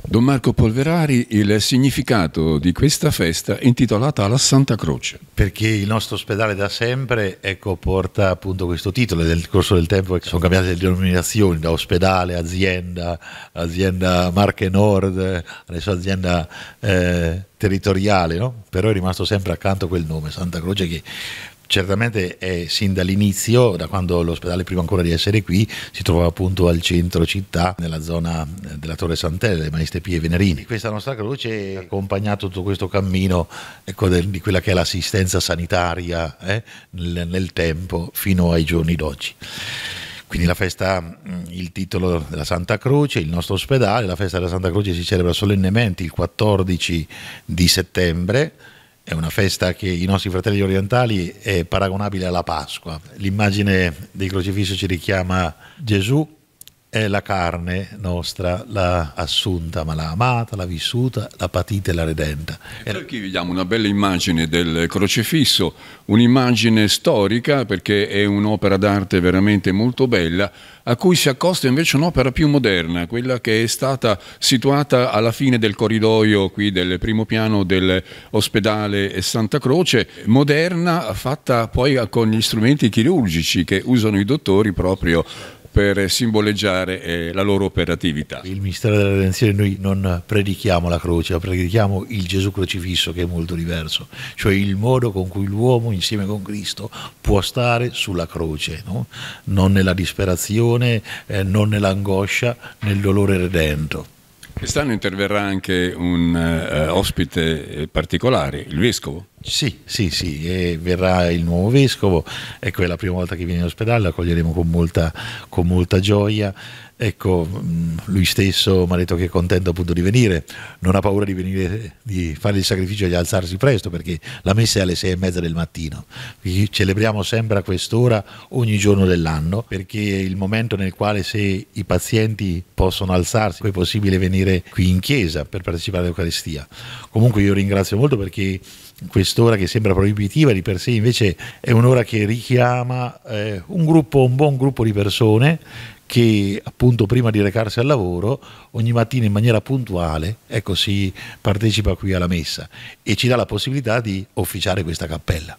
Don Marco Polverari, il significato di questa festa intitolata alla Santa Croce. Perché il nostro ospedale da sempre ecco, porta appunto questo titolo nel corso del tempo sono cambiate le denominazioni da ospedale, azienda, azienda Marche Nord, adesso azienda eh, territoriale, no? però è rimasto sempre accanto quel nome, Santa Croce che certamente è sin dall'inizio, da quando l'ospedale prima ancora di essere qui, si trovava appunto al centro città, nella zona eh, della Torre Santelle, Maiste Pie e Venerini. Questa nostra croce ha accompagnato tutto questo cammino ecco, di quella che è l'assistenza sanitaria eh, nel, nel tempo fino ai giorni d'oggi quindi la festa, mm, il titolo della Santa Croce, il nostro ospedale, la festa della Santa Croce si celebra solennemente il 14 di settembre è una festa che i nostri fratelli orientali è paragonabile alla Pasqua. L'immagine del crocifisso ci richiama Gesù è la carne nostra, l'ha assunta, ma l'ha amata, l'ha vissuta, l'ha patita e la redenta. E qui vediamo una bella immagine del crocifisso, un'immagine storica perché è un'opera d'arte veramente molto bella, a cui si accosta invece un'opera più moderna, quella che è stata situata alla fine del corridoio qui del primo piano dell'ospedale Santa Croce, moderna fatta poi con gli strumenti chirurgici che usano i dottori proprio per simboleggiare eh, la loro operatività. Il mistero della redenzione noi non predichiamo la croce, ma predichiamo il Gesù crocifisso che è molto diverso, cioè il modo con cui l'uomo insieme con Cristo può stare sulla croce, no? non nella disperazione, eh, non nell'angoscia, nel dolore redento. Quest'anno interverrà anche un eh, ospite eh, particolare, il vescovo. Sì, sì, sì, verrà il nuovo vescovo, ecco è la prima volta che viene in ospedale, la accoglieremo con molta, con molta gioia. Ecco, mm, lui stesso mi ha detto che è contento appunto di venire, non ha paura di, venire, di fare il sacrificio di alzarsi presto perché la messa è alle sei e mezza del mattino. Quindi celebriamo sempre a quest'ora ogni giorno dell'anno perché è il momento nel quale se i pazienti possono alzarsi, poi è possibile venire qui in chiesa per partecipare all'Eucaristia. Comunque io ringrazio molto perché questo quest'ora che sembra proibitiva di per sé, invece è un'ora che richiama eh, un, gruppo, un buon gruppo di persone che appunto prima di recarsi al lavoro ogni mattina in maniera puntuale ecco, si partecipa qui alla messa e ci dà la possibilità di officiare questa cappella.